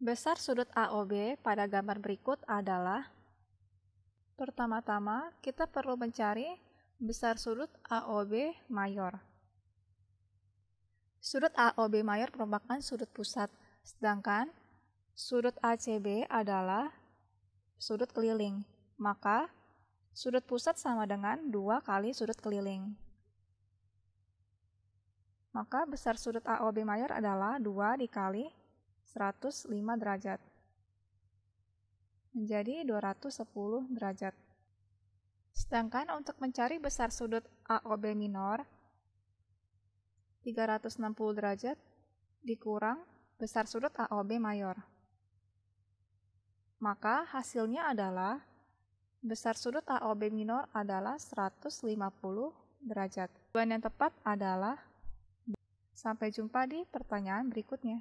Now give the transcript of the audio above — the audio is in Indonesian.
Besar sudut AOB pada gambar berikut adalah Pertama-tama, kita perlu mencari besar sudut AOB mayor. Sudut AOB mayor merupakan sudut pusat, sedangkan sudut ACB adalah sudut keliling. Maka, sudut pusat sama dengan 2 kali sudut keliling. Maka besar sudut AOB mayor adalah 2 dikali 105 derajat menjadi 210 derajat. Sedangkan untuk mencari besar sudut AOB minor, 360 derajat dikurang besar sudut AOB mayor. Maka hasilnya adalah besar sudut AOB minor adalah 150 derajat. Jawaban yang tepat adalah Sampai jumpa di pertanyaan berikutnya.